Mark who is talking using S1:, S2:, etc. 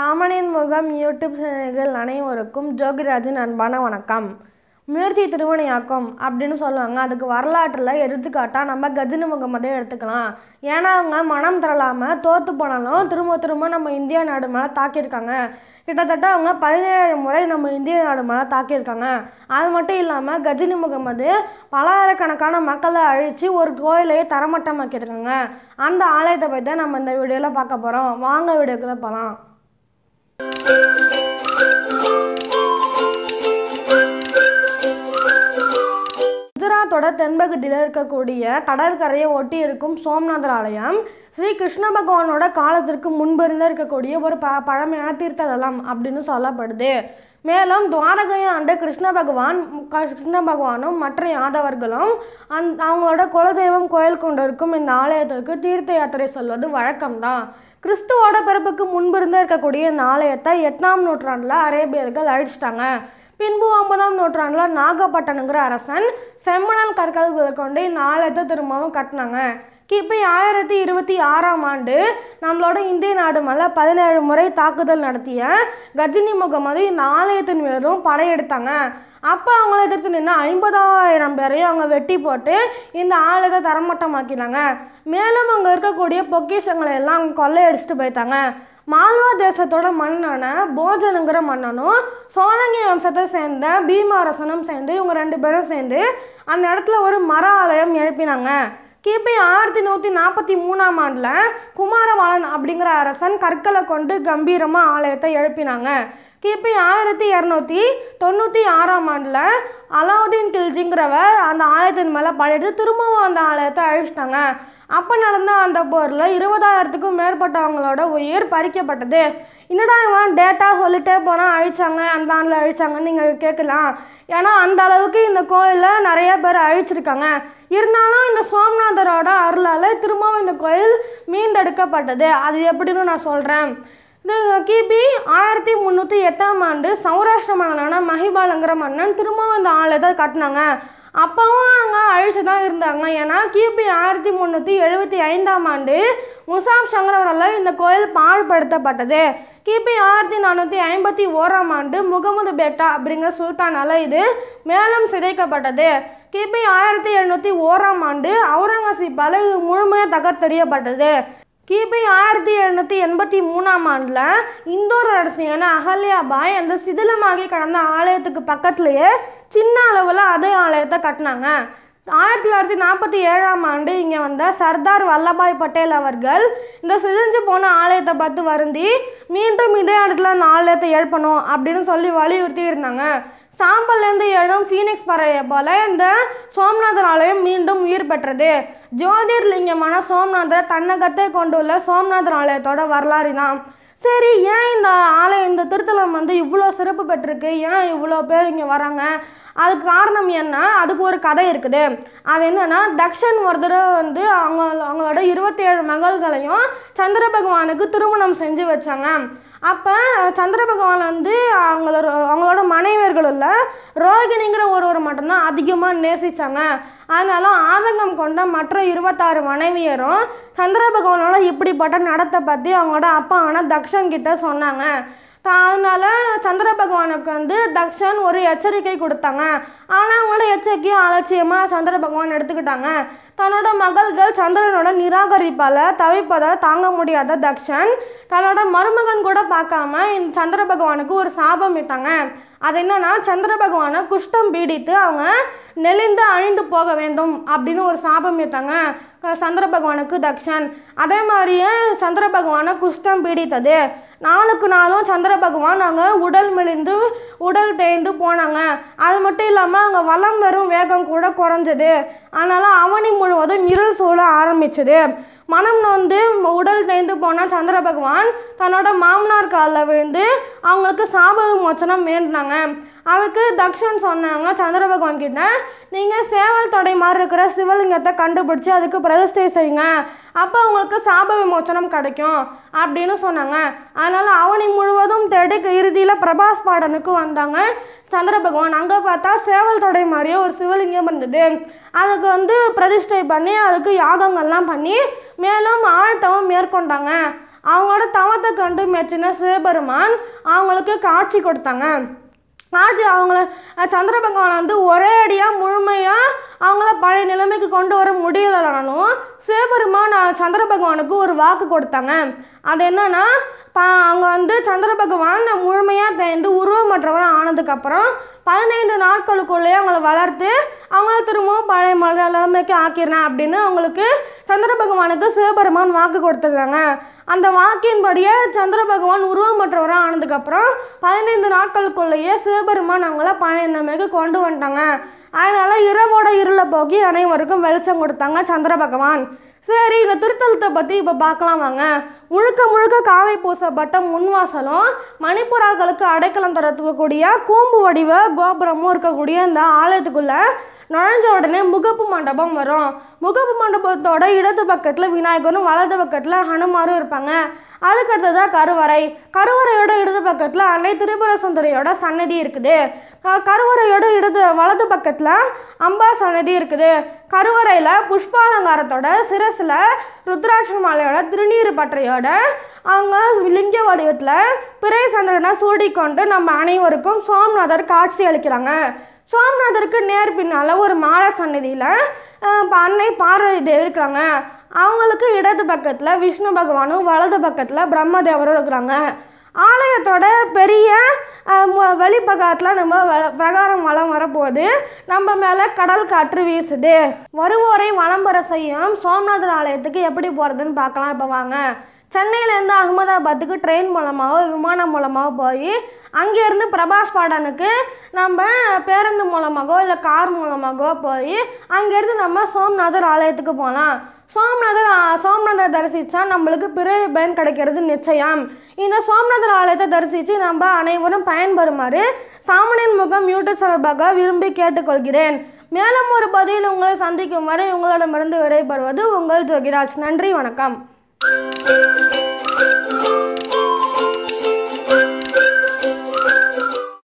S1: ராமனின் முகம் யூடியூப் சேனல்கள் அனைவருக்கும் ஜோகிராஜன் அன்பான வணக்கம் முயற்சி திருவனையாக்கம் அப்படின்னு சொல்லுவாங்க அதுக்கு வரலாற்றில் எடுத்துக்காட்டாக நம்ம கஜினி முகமதை எடுத்துக்கலாம் ஏன்னா அவங்க மனம் தரலாமல் தோற்று போனாலும் திரும்ப திரும்ப நம்ம இந்தியா நாடு மேலே தாக்கியிருக்காங்க கிட்டத்தட்ட அவங்க பதினேழு முறை நம்ம இந்திய நாடு மேலே தாக்கியிருக்காங்க அது மட்டும் இல்லாமல் கஜினி முகமது பலாயிரக்கணக்கான மக்களை அழித்து ஒரு கோயிலையே தரமட்டமாக்கியிருக்காங்க அந்த ஆலயத்தை பற்றி தான் நம்ம இந்த வீடியோவில் பார்க்க போகிறோம் வாங்க வீடியோக்குள்ளே போகலாம் குஜராத்தோட தென்பகுதியில் இருக்கக்கூடிய கடற்கரையை ஒட்டி இருக்கும் சோம்நாதர் ஆலயம் ஸ்ரீ கிருஷ்ண பகவானோட காலத்திற்கு முன்பிருந்த இருக்கக்கூடிய ஒரு ப பழமையான தீர்த்ததலம் அப்படின்னு சொல்லப்படுது மேலும் ஆண்ட கிருஷ்ண பகவான் கிருஷ்ண பகவானும் மற்ற யாதவர்களும் அந் அவங்களோட குலதெய்வம் கோயில் கொண்டிருக்கும் இந்த ஆலயத்திற்கு தீர்த்த யாத்திரை செல்வது வழக்கம்தான் கிறிஸ்துவோட பிறப்புக்கு முன்பிருந்தே இருக்கக்கூடிய இந்த ஆலயத்தை எட்டாம் நூற்றாண்டில் அரேபியர்கள் அழிச்சிட்டாங்க பின்பு ஒன்பதாம் நூற்றாண்டில் நாகப்பட்டினங்கிற அரசன் செம்மணல் கற்கல்களை கொண்டு இந்த ஆலயத்தை திரும்பவும் கட்டினாங்க கிபி ஆயிரத்தி இருபத்தி ஆறாம் ஆண்டு நம்மளோட இந்திய நாடு மேலே பதினேழு முறை தாக்குதல் நடத்திய கஜினி முகமது இந்த ஆலயத்தின் மீதும் படையெடுத்தாங்க அப்போ அவங்கள எதிர்த்து நின்று ஐம்பதாயிரம் பேரையும் அவங்க வெட்டி போட்டு இந்த ஆலயத்தை தரமட்டமாக்கினாங்க மேலும் அங்கே இருக்கக்கூடிய பொக்கிஷங்களை எல்லாம் அவங்க கொள்ளையடிச்சிட்டு போயிட்டாங்க மால்வா தேசத்தோட மன்னனை போஜனுங்கிற மன்னனும் சோழங்கி வம்சத்தை சேர்ந்த பீமாரசனும் சேர்ந்து இவங்க ரெண்டு பேரும் சேர்ந்து அந்த இடத்துல ஒரு மர ஆலயம் எழுப்பினாங்க கிபி ஆயிரத்தி நூற்றி நாற்பத்தி மூணாம் ஆண்டில் குமாரவாளன் அப்படிங்கிற அரசன் கற்களை கொண்டு கம்பீரமாக ஆலயத்தை எழுப்பினாங்க கிபி ஆயிரத்தி இரநூத்தி தொண்ணூற்றி ஆறாம் ஆண்டில் அலாவுதீன் கில்ஜிங்கிறவர் அந்த ஆலயத்தின் மேலே பழையிட்டு திரும்பவும் அந்த ஆலயத்தை அழிச்சிட்டாங்க அப்போ நடந்த அந்த போரில் இருபதாயிரத்துக்கும் மேற்பட்டவங்களோட உயிர் பறிக்கப்பட்டது இன்னதான் டேட்டா சொல்லிட்டே போனால் அழிச்சாங்க அந்த ஆண்டில் அழிச்சாங்கன்னு நீங்கள் கேட்கலாம் ஏன்னா அந்த அளவுக்கு இந்த கோயிலில் நிறைய பேர் அழிச்சிருக்காங்க இருந்தாலும் இந்த சோமநாதரோட அருளால் திரும்பவும் இந்த கோயில் மீண்டெடுக்கப்பட்டது அது எப்படின்னு நான் சொல்கிறேன் இந்த கிபி ஆயிரத்தி முந்நூற்றி எட்டாம் ஆண்டு சௌராஷ்டிர மன்னனான மகிபாலங்கிற மன்னன் திரும்பவும் இந்த ஆலயத்தை கட்டினாங்க அப்போவும் அங்கே அழிச்சு தான் இருந்தாங்க ஏன்னா கிபி ஆயிரத்தி முந்நூற்றி எழுபத்தி ஐந்தாம் ஆண்டு முசாப் சங்கரவரால் இந்த கோயில் பாழ்படுத்தப்பட்டது கிபி ஆயிரத்தி நானூற்றி ஐம்பத்தி ஓராம் ஆண்டு முகமது பேட்டா அப்படிங்கிற சுல்தானால் இது மேலும் சிதைக்கப்பட்டது கிபி ஆயிரத்தி எழுநூற்றி ஓராம் ஆண்டு அவுரங்கசீப்பால் இது முழுமையாக தகர்த்தெறியப்பட்டது கிபி ஆயிரத்தி எழுநூற்றி எண்பத்தி மூணாம் ஆண்டில் இந்தோர் அரசியான அகல்யாபாய் அந்த சிதிலமாகி கடந்த ஆலயத்துக்கு பக்கத்துலேயே சின்ன அளவில் அதே ஆலயத்தை கட்டினாங்க ஆயிரத்தி தொள்ளாயிரத்தி நாற்பத்தி ஏழாம் ஆண்டு இங்கே வந்த சர்தார் வல்லபாய் பட்டேல் அவர்கள் இந்த சிதைஞ்சு போன ஆலயத்தை பார்த்து வருந்தி மீண்டும் இதே இடத்துல அந்த ஆலயத்தை எழுப்பணும் அப்படின்னு சொல்லி வலியுறுத்தி இருந்தாங்க சாம்பல்லேருந்து எழும் ஃபீனிக்ஸ் பறவை போல இந்த சோம்நாதர் ஆலயம் மீண்டும் உயிர் பெற்றது ஜோதிர்லிங்கமான சோம்நாதர் தன்னகத்தை கொண்டுள்ள சோம்நாதர் ஆலயத்தோட வரலாறு தான் சரி ஏன் இந்த ஆலயம் இந்த திருத்தலம் வந்து இவ்வளோ சிறப்பு பெற்றிருக்கு ஏன் இவ்வளோ பேர் இங்கே வராங்க அதுக்கு காரணம் என்ன அதுக்கு ஒரு கதை இருக்குது அது என்னென்னா தக்ஷன் ஒருத்தர் வந்து அவங்க இருபத்தேழு மகள்களையும் சந்திர பகவானுக்கு திருமணம் செஞ்சு வச்சாங்க அப்போ சந்திர பகவான் வந்து அவங்களோட அவங்களோட மனைவியர்களில் ரோகிணிங்கிற ஒருவர் மட்டும்தான் அதிகமாக நேசித்தாங்க அதனால் ஆதங்கம் கொண்ட மற்ற இருபத்தாறு மனைவியரும் சந்திர பகவானோட இப்படிப்பட்ட நடத்தை பற்றி அவங்களோட அப்பாவான தக்ஷன்கிட்ட சொன்னாங்க அதனால் சந்திர பகவானுக்கு வந்து தக்ஷன் ஒரு எச்சரிக்கை கொடுத்தாங்க ஆனால் அவங்களோட எச்சரிக்கையை ஆலட்சியமாக சந்திர பகவான் எடுத்துக்கிட்டாங்க தன்னோட மகள்கள் சந்திரனோட நிராகரிப்பால் தவிப்பதை தாங்க முடியாத தக்ஷன் தன்னோட மருமகன் கூட பார்க்காம இந்த சந்திர பகவானுக்கு ஒரு சாபம் விட்டாங்க அது என்னென்னா சந்திர பகவானை குஷ்டம் பீடித்து அவங்க நெளிந்து அழிந்து போக வேண்டும் அப்படின்னு ஒரு சாபம் ஏற்றாங்க சந்திர பகவானுக்கு தக்ஷன் அதே மாதிரியே சந்திர பகவானை குஷ்டம் பீடித்தது நாளுக்கு நாளும் சந்திர பகவான் அங்கே உடல் மெலிந்து உடல் தேய்ந்து போனாங்க அது மட்டும் இல்லாமல் அங்கே வளம் வரும் வேகம் கூட குறைஞ்சது அதனால் அவனி முழுவதும் இருள் சூழ ஆரம்பிச்சது மனம் நொந்து உடல் தேய்ந்து போன சந்திர பகவான் தன்னோட மாமனார் காலில் விழுந்து அவங்களுக்கு சாப மோச்சனம் வேண்டினாங்க அவருக்கு தக்ஷன் சொன்னாங்க சந்திர பகவான் கிட்ட நீங்கள் சேவல் தொடை மாதிரி இருக்கிற சிவலிங்கத்தை கண்டுபிடிச்சி அதுக்கு பிரதிஷ்டை செய்யுங்க அப்போ உங்களுக்கு சாப விமோச்சனம் கிடைக்கும் அப்படின்னு சொன்னாங்க அதனால் அவனை முழுவதும் தேடி இறுதியில் பிரபாஸ் பாடனுக்கு வந்தாங்க சந்திர பகவான் அங்கே பார்த்தா சேவல் தொடை மாதிரியே ஒரு சிவலிங்கம் இருந்தது அதுக்கு வந்து பிரதிஷ்டை பண்ணி அதுக்கு யாகங்கள்லாம் பண்ணி மேலும் ஆழ்த்தவும் மேற்கொண்டாங்க அவங்களோட தவத்தை கண்டு மெச்சின சிவபெருமான் அவங்களுக்கு காட்சி கொடுத்தாங்க ஆட்சி அவங்கள சந்திரபகவான் வந்து ஒரே அடியாக முழுமையாக அவங்கள பழைய நிலைமைக்கு கொண்டு வர முடியலனாலும் சிவபெருமான் சந்திரபகவானுக்கு ஒரு வாக்கு கொடுத்தாங்க அது என்னன்னா ப அவங்க வந்து சந்திரபகவான் முழுமையாக தேர்ந்து உருவமற்றவர் ஆனதுக்கப்புறம் பதினைந்து நாட்களுக்குள்ளேயே அவங்கள வளர்த்து அவங்கள திரும்பவும் பழைய நிலைமைக்கு ஆக்கிடுறேன் அப்படின்னு அவங்களுக்கு சந்திர பகவானுக்கு சிவபெருமான் வாக்கு கொடுத்துருக்காங்க அந்த வாக்கின்படியே சந்திர பகவான் உருவமற்றவராக ஆனதுக்கப்புறம் பதினைந்து நாட்களுக்குள்ளேயே சிவபெருமான் அவங்கள பழையந்தமைக்கு கொண்டு வந்துட்டாங்க அதனால் இரவோட இருளை போக்கி அனைவருக்கும் வெளிச்சம் கொடுத்தாங்க சந்திர பகவான் சரி இந்த திருத்தலத்தை பற்றி இப்போ பார்க்கலாம் வாங்க முழுக்க முழுக்க காவை பூசப்பட்ட முன்வாசலும் மணிப்புறாக்களுக்கு அடைக்கலம் தரத்துவக்கூடிய கூம்பு வடிவ கோபுரமும் இருக்கக்கூடிய இந்த ஆலயத்துக்குள்ளே நுழைஞ்ச உடனே முகப்பு மண்டபம் வரும் முகப்பு மண்டபத்தோட இடது பக்கத்தில் விநாயகரும் வலது பக்கத்தில் ஹனுமாரும் இருப்பாங்க அதுக்கடுத்ததாக கருவறை கருவறையோட இடது பக்கத்தில் அன்னை திரிபுர சுந்தரியோட சன்னதி இருக்குது கருவறையோட இடது வலது பக்கத்தில் அம்பா சன்னதி இருக்குது கருவறையில் புஷ்பாலங்காரத்தோட சிரஸில் ருத்ராட்ச மாலையோட திருநீர் பற்றையோட அவங்க லிங்க வடிவத்தில் பிறை சந்திரனை சூடிக்கொண்டு நம்ம அனைவருக்கும் சோம்நாதர் காட்சி அளிக்கிறாங்க சோம்நாதருக்கு நேர் பின்னால் ஒரு மாலா சன்னதியில் இப்போ அன்னை பார்வதி தேவி இருக்கிறாங்க அவங்களுக்கு இடது பக்கத்தில் விஷ்ணு பகவானும் வலது பக்கத்தில் பிரம்மதேவரும் இருக்கிறாங்க ஆலயத்தோட பெரிய வெளிப்பக்கத்தில் நம்ம பிரகாரம் வளம் வரப்போகுது நம்ம மேலே கடல் காற்று வீசுது வருவோரை வளம் பெற செய்யும் சோம்நாதர் ஆலயத்துக்கு எப்படி போகிறதுன்னு பார்க்கலாம் இப்போ வாங்க சென்னையிலேருந்து அகமதாபாத்துக்கு ட்ரெயின் மூலமாகவோ விமானம் மூலமாக போய் அங்கேருந்து பிரபாஸ் பாடனுக்கு நம்ம பேருந்து மூலமாகவோ இல்லை கார் மூலமாகவோ போய் அங்கேருந்து நம்ம சோம்நாதர் ஆலயத்துக்கு போகலாம் சோம்நாதர் சோம்நாதர் தரிசித்தா நம்மளுக்கு பிற பயன் கிடைக்கிறது நிச்சயம் இந்த சோம்நாதர் ஆலயத்தை தரிசித்து நம்ம அனைவரும் பயன்பெறுமாறு சாமனின் முகம் யூடியூப் சார்பாக விரும்பி கேட்டுக்கொள்கிறேன் மேலும் ஒரு பதிவில் உங்களை சந்திக்கும் வரை உங்களிடமிருந்து விரைபடுவது உங்கள் ஜோகிராஜ் நன்றி வணக்கம்